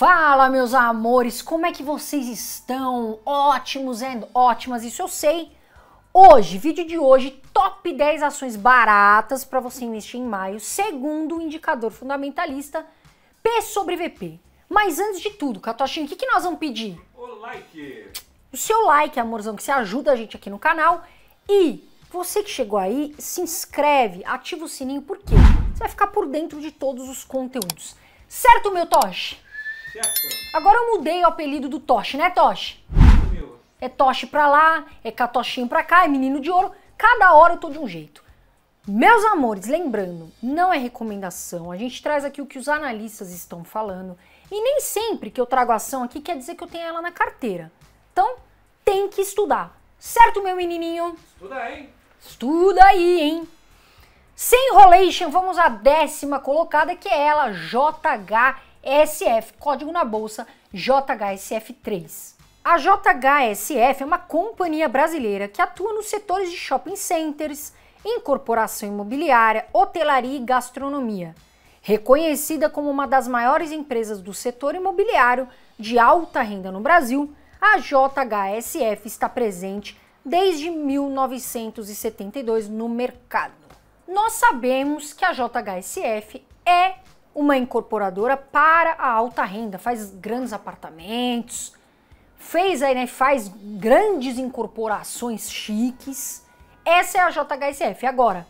Fala, meus amores, como é que vocês estão? Ótimos and ótimas, isso eu sei. Hoje, vídeo de hoje, top 10 ações baratas para você investir em maio, segundo o indicador fundamentalista P sobre VP. Mas antes de tudo, Catochinho, o que, que nós vamos pedir? O like! O seu like, amorzão, que você ajuda a gente aqui no canal. E você que chegou aí, se inscreve, ativa o sininho, porque você vai ficar por dentro de todos os conteúdos. Certo, meu Toche? Agora eu mudei o apelido do Toshi, né, Toshi? É Toshi pra lá, é Catochinho pra cá, é Menino de Ouro. Cada hora eu tô de um jeito. Meus amores, lembrando, não é recomendação. A gente traz aqui o que os analistas estão falando. E nem sempre que eu trago ação aqui quer dizer que eu tenho ela na carteira. Então, tem que estudar. Certo, meu menininho? Estuda, hein? Estuda aí, hein? Sem enrolation, vamos à décima colocada, que é ela, JH ESF, código na bolsa JHSF3. A JHSF é uma companhia brasileira que atua nos setores de shopping centers, incorporação imobiliária, hotelaria e gastronomia. Reconhecida como uma das maiores empresas do setor imobiliário de alta renda no Brasil, a JHSF está presente desde 1972 no mercado. Nós sabemos que a JHSF é uma incorporadora para a alta renda, faz grandes apartamentos, fez aí, né, faz grandes incorporações chiques. Essa é a JHSF. Agora,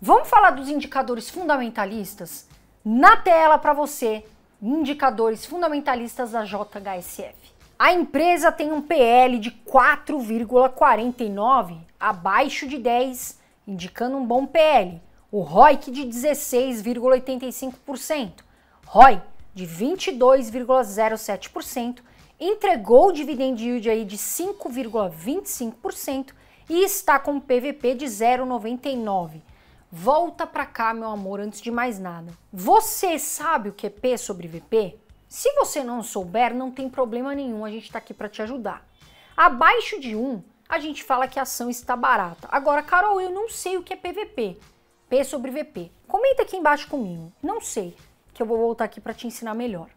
vamos falar dos indicadores fundamentalistas na tela para você, indicadores fundamentalistas da JHSF. A empresa tem um PL de 4,49 abaixo de 10, indicando um bom PL o ROIC de 16,85%, ROI de 22,07%, entregou o dividend yield aí de 5,25% e está com um PVP de 0,99. Volta para cá, meu amor, antes de mais nada. Você sabe o que é P sobre VP? Se você não souber, não tem problema nenhum, a gente está aqui para te ajudar. Abaixo de 1, a gente fala que a ação está barata. Agora, Carol, eu não sei o que é PVP. P sobre VP. Comenta aqui embaixo comigo. Não sei, que eu vou voltar aqui para te ensinar melhor.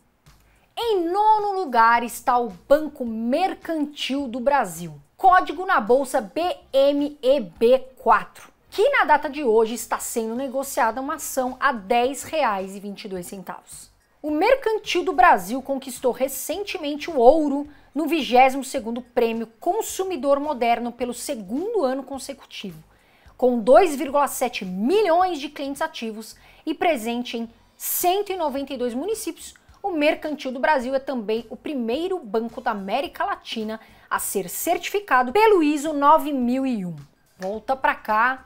Em nono lugar está o Banco Mercantil do Brasil. Código na bolsa BMEB4, que na data de hoje está sendo negociada uma ação a R$ 10,22. O Mercantil do Brasil conquistou recentemente o ouro no 22º Prêmio Consumidor Moderno pelo segundo ano consecutivo com 2,7 milhões de clientes ativos e presente em 192 municípios, o Mercantil do Brasil é também o primeiro banco da América Latina a ser certificado pelo ISO 9001. Volta pra cá.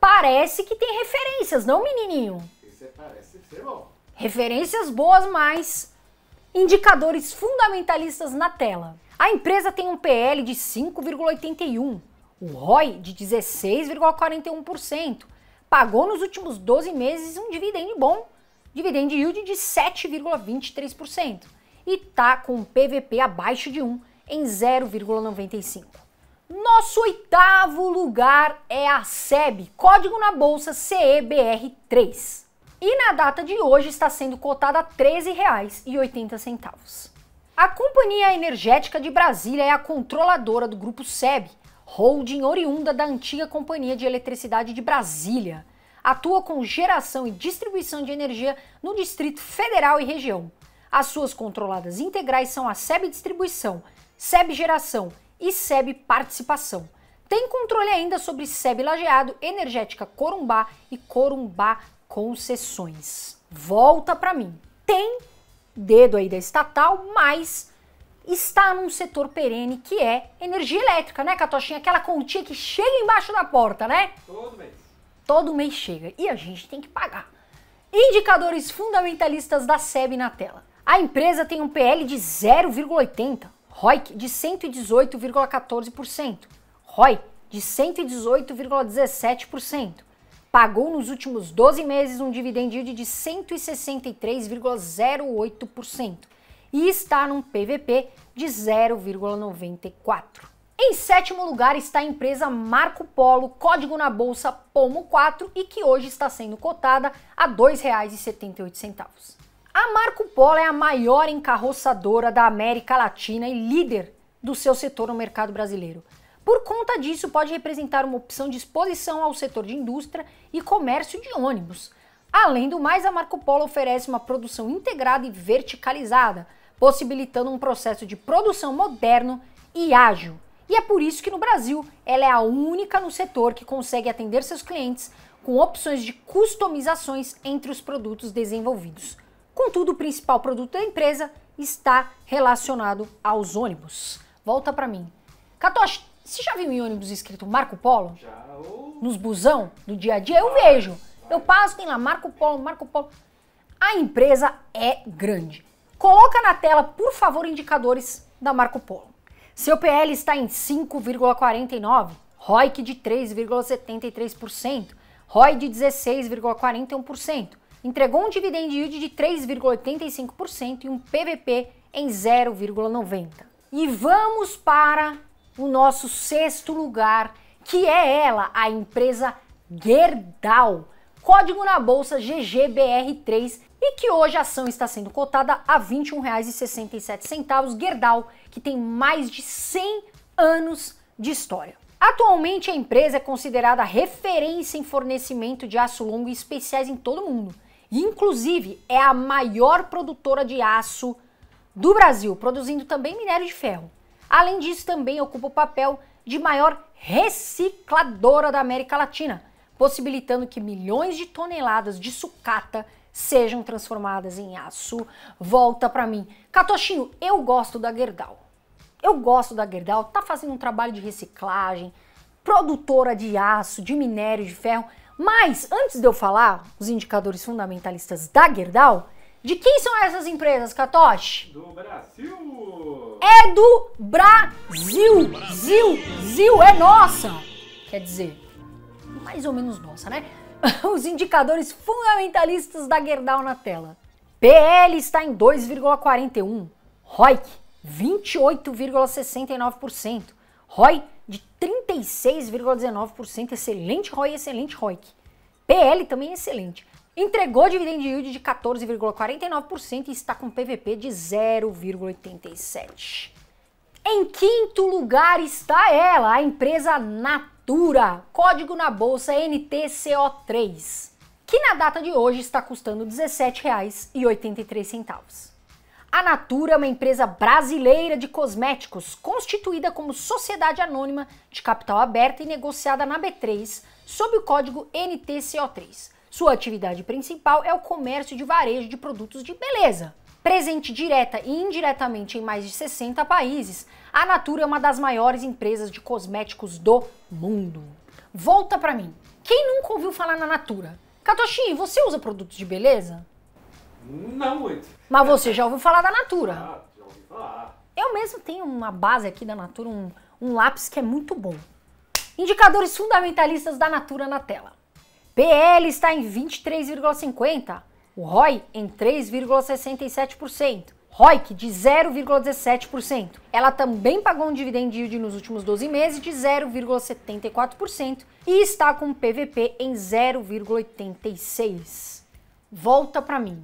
Parece que tem referências, não, menininho? Isso é, parece ser bom. Referências boas, mas indicadores fundamentalistas na tela. A empresa tem um PL de 5,81, o ROI de 16,41%. Pagou nos últimos 12 meses um dividendo bom, dividendo yield de 7,23%. E está com um PVP abaixo de 1 em 0,95. Nosso oitavo lugar é a SEB, código na bolsa CEBR3. E na data de hoje está sendo cotada a R$ 13,80. A Companhia Energética de Brasília é a controladora do grupo SEB holding oriunda da antiga Companhia de Eletricidade de Brasília. Atua com geração e distribuição de energia no Distrito Federal e região. As suas controladas integrais são a SEB Distribuição, SEB Geração e SEB Participação. Tem controle ainda sobre SEB Lajeado, Energética Corumbá e Corumbá Concessões. Volta para mim. Tem dedo aí da estatal, mas está num setor perene que é energia elétrica, né, Catochinha? Aquela continha que chega embaixo da porta, né? Todo mês. Todo mês chega e a gente tem que pagar. Indicadores fundamentalistas da SEB na tela. A empresa tem um PL de 0,80, ROIC de 118,14%, ROI de 118,17%. Pagou nos últimos 12 meses um dividendo de 163,08% e está num PVP de 0,94. Em sétimo lugar está a empresa Marco Polo, código na bolsa POMO 4 e que hoje está sendo cotada a R$ 2,78. A Marco Polo é a maior encarroçadora da América Latina e líder do seu setor no mercado brasileiro. Por conta disso, pode representar uma opção de exposição ao setor de indústria e comércio de ônibus. Além do mais, a Marco Polo oferece uma produção integrada e verticalizada, possibilitando um processo de produção moderno e ágil. E é por isso que no Brasil ela é a única no setor que consegue atender seus clientes com opções de customizações entre os produtos desenvolvidos. Contudo, o principal produto da empresa está relacionado aos ônibus. Volta para mim. Katoshi, você já viu em ônibus escrito Marco Polo? Já. Nos busão do dia a dia? Eu vejo. Eu passo, tem lá Marco Polo, Marco Polo. A empresa é grande. Coloca na tela, por favor, indicadores da Marco Polo. Seu PL está em 5,49, ROIC de 3,73%, ROI de 16,41%, entregou um dividend yield de 3,85% e um PVP em 0,90. E vamos para o nosso sexto lugar, que é ela, a empresa Gerdau. Código na bolsa GGBR3 e que hoje a ação está sendo cotada a R$ 21,67, Gerdau, que tem mais de 100 anos de história. Atualmente, a empresa é considerada referência em fornecimento de aço longo e especiais em todo o mundo. E, inclusive, é a maior produtora de aço do Brasil, produzindo também minério de ferro. Além disso, também ocupa o papel de maior recicladora da América Latina, possibilitando que milhões de toneladas de sucata sejam transformadas em aço. Volta para mim. Catoshinho, eu gosto da Gerdau. Eu gosto da Gerdau, tá fazendo um trabalho de reciclagem, produtora de aço, de minério de ferro. Mas antes de eu falar os indicadores fundamentalistas da Gerdau, de quem são essas empresas, Katoshi? Do Brasil! É do Brasil! Brasil! Zil, Zil é nossa! Quer dizer, mais ou menos nossa, né? os indicadores fundamentalistas da Gerdau na tela. PL está em 2,41, ROIC 28,69%, ROI de 36,19%, excelente ROI, excelente ROIC. PL também é excelente. Entregou dividend yield de 14,49% e está com PVP de 0,87. Em quinto lugar está ela, a empresa Natura, código na bolsa NTCO3, que na data de hoje está custando R$ 17,83. A Natura é uma empresa brasileira de cosméticos, constituída como sociedade anônima de capital aberta e negociada na B3 sob o código NTCO3. Sua atividade principal é o comércio de varejo de produtos de beleza, Presente direta e indiretamente em mais de 60 países, a Natura é uma das maiores empresas de cosméticos do mundo. Volta para mim. Quem nunca ouviu falar na Natura? Katoshi, você usa produtos de beleza? Não muito. Mas você já ouviu falar da Natura? Ah, já ouvi falar. Eu mesmo tenho uma base aqui da Natura, um, um lápis que é muito bom. Indicadores fundamentalistas da Natura na tela. PL está em 23,50 o ROI em 3,67%. ROIC de 0,17%. Ela também pagou um dividend yield nos últimos 12 meses de 0,74% e está com um PVP em 0,86. Volta para mim.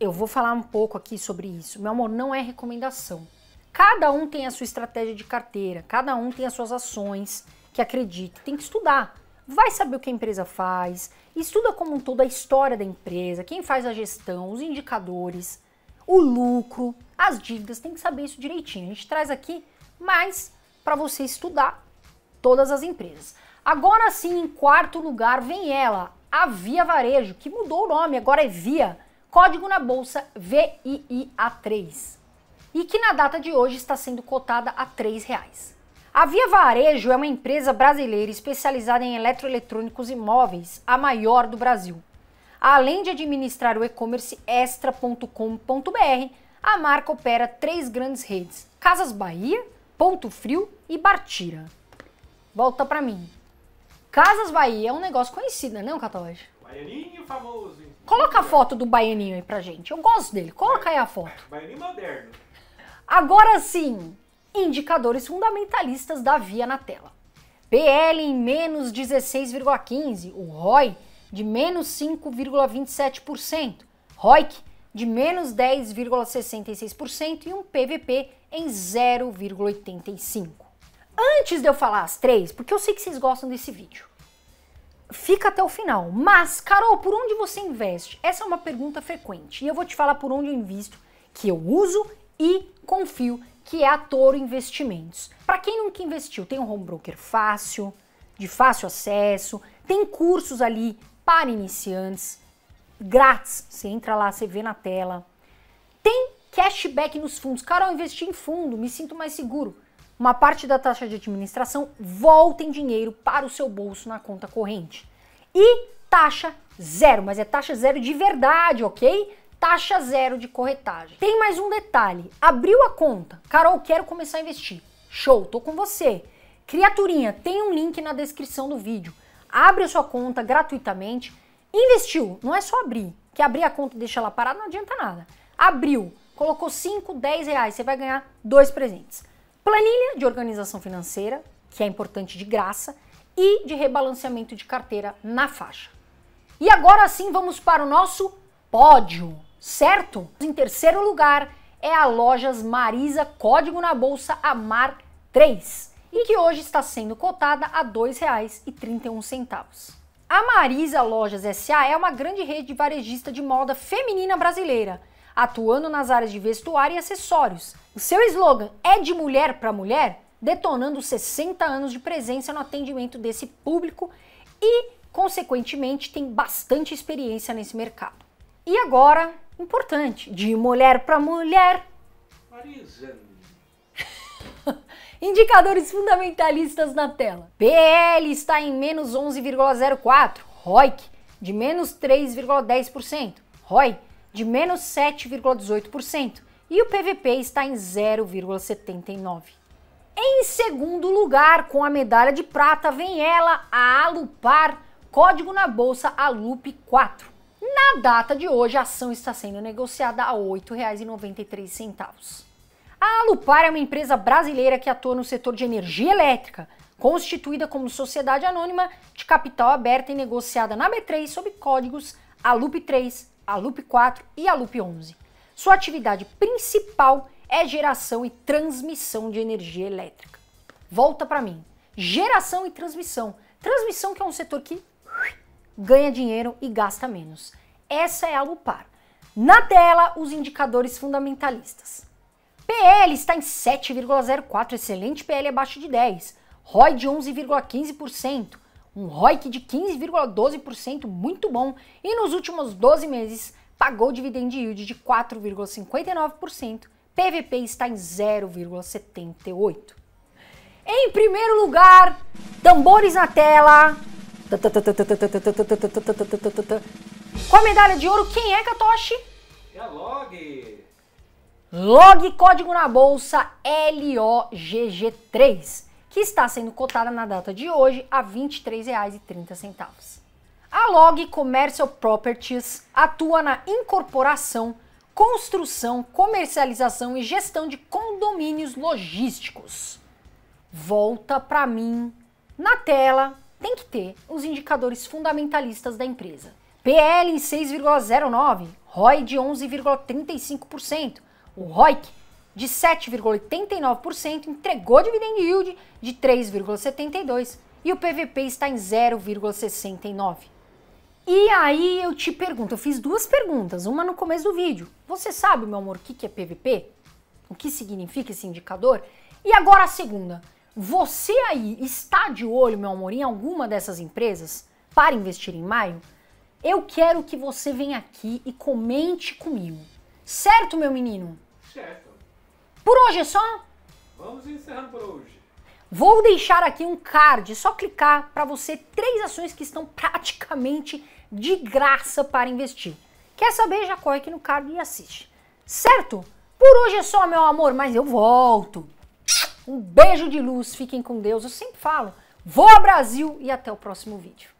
Eu vou falar um pouco aqui sobre isso. Meu amor, não é recomendação. Cada um tem a sua estratégia de carteira, cada um tem as suas ações que acredita. Tem que estudar vai saber o que a empresa faz, estuda como um todo a história da empresa, quem faz a gestão, os indicadores, o lucro, as dívidas, tem que saber isso direitinho. A gente traz aqui mais para você estudar todas as empresas. Agora sim, em quarto lugar, vem ela, a Via Varejo, que mudou o nome, agora é Via, código na bolsa VIIA3. E que na data de hoje está sendo cotada a R$ reais. A Via Varejo é uma empresa brasileira especializada em eletroeletrônicos e móveis, a maior do Brasil. Além de administrar o e-commerce extra.com.br, a marca opera três grandes redes: Casas Bahia, Ponto Frio e Bartira. Volta para mim. Casas Bahia é um negócio conhecido, não é, Catoge? Baianinho famoso. Coloca a foto do baianinho aí pra gente. Eu gosto dele. Coloca aí a foto. Baianinho moderno. Agora sim, indicadores fundamentalistas da via na tela. PL em menos 16,15%, o ROI de menos 5,27%, ROIC de menos 10,66% e um PVP em 0,85%. Antes de eu falar as três, porque eu sei que vocês gostam desse vídeo, fica até o final. Mas, Carol, por onde você investe? Essa é uma pergunta frequente e eu vou te falar por onde eu invisto, que eu uso e confio, que é a Toro Investimentos. Para quem nunca investiu, tem um home broker fácil, de fácil acesso, tem cursos ali para iniciantes, grátis. Você entra lá, você vê na tela. Tem cashback nos fundos. Cara, eu investi em fundo, me sinto mais seguro. Uma parte da taxa de administração volta em dinheiro para o seu bolso na conta corrente. E taxa zero, mas é taxa zero de verdade, ok? taxa zero de corretagem. Tem mais um detalhe: abriu a conta. Carol, quero começar a investir. Show, tô com você. Criaturinha, tem um link na descrição do vídeo. Abre a sua conta gratuitamente. Investiu, não é só abrir, que abrir a conta e deixar ela parada não adianta nada. Abriu, colocou 5, 10 reais, você vai ganhar dois presentes. Planilha de organização financeira, que é importante de graça, e de rebalanceamento de carteira na faixa. E agora sim vamos para o nosso pódio certo? Em terceiro lugar é a Lojas Marisa Código na Bolsa Amar 3 e que hoje está sendo cotada a R$ 2,31. A Marisa Lojas SA é uma grande rede varejista de moda feminina brasileira, atuando nas áreas de vestuário e acessórios. O seu slogan é de mulher para mulher, detonando 60 anos de presença no atendimento desse público e, consequentemente, tem bastante experiência nesse mercado. E agora, importante, de mulher para mulher. Marisa. Indicadores fundamentalistas na tela. PL está em menos 11,04. ROIC de menos 3,10%. ROI de menos 7,18%. E o PVP está em 0,79%. Em segundo lugar, com a medalha de prata, vem ela, a Alupar, código na bolsa Alup 4. Na data de hoje, a ação está sendo negociada a R$ 8,93. A Alupar é uma empresa brasileira que atua no setor de energia elétrica, constituída como sociedade anônima de capital aberta e negociada na B3 sob códigos ALUP3, ALUP4 e ALUP11. Sua atividade principal é geração e transmissão de energia elétrica. Volta para mim. Geração e transmissão. Transmissão que é um setor que ganha dinheiro e gasta menos. Essa é a Lupar. Na tela, os indicadores fundamentalistas. PL está em 7,04, excelente PL abaixo de 10. ROI de 11,15%, um ROIC de 15,12%, muito bom. E nos últimos 12 meses, pagou dividend yield de 4,59%. PVP está em 0,78. Em primeiro lugar, tambores na tela, com a medalha de ouro, quem é, Katoshi? É a Log. Log código na bolsa LOGG3, que está sendo cotada na data de hoje a R$ 23,30. A Log Commercial Properties atua na incorporação, construção, comercialização e gestão de condomínios logísticos. Volta para mim na tela tem que ter os indicadores fundamentalistas da empresa. PL em 6,09, ROI de 11,35%, o ROIC de 7,89%, entregou dividend yield de 3,72% e o PVP está em 0,69%. E aí eu te pergunto, eu fiz duas perguntas, uma no começo do vídeo. Você sabe, meu amor, o que é PVP? O que significa esse indicador? E agora a segunda. Você aí está de olho, meu amor, em alguma dessas empresas para investir em maio? Eu quero que você venha aqui e comente comigo. Certo, meu menino? Certo. Por hoje é só? Vamos encerrando por hoje. Vou deixar aqui um card, é só clicar para você três ações que estão praticamente de graça para investir. Quer saber? Já corre aqui no card e assiste. Certo? Por hoje é só, meu amor, mas eu volto. Um beijo de luz, fiquem com Deus. Eu sempre falo, vou ao Brasil e até o próximo vídeo.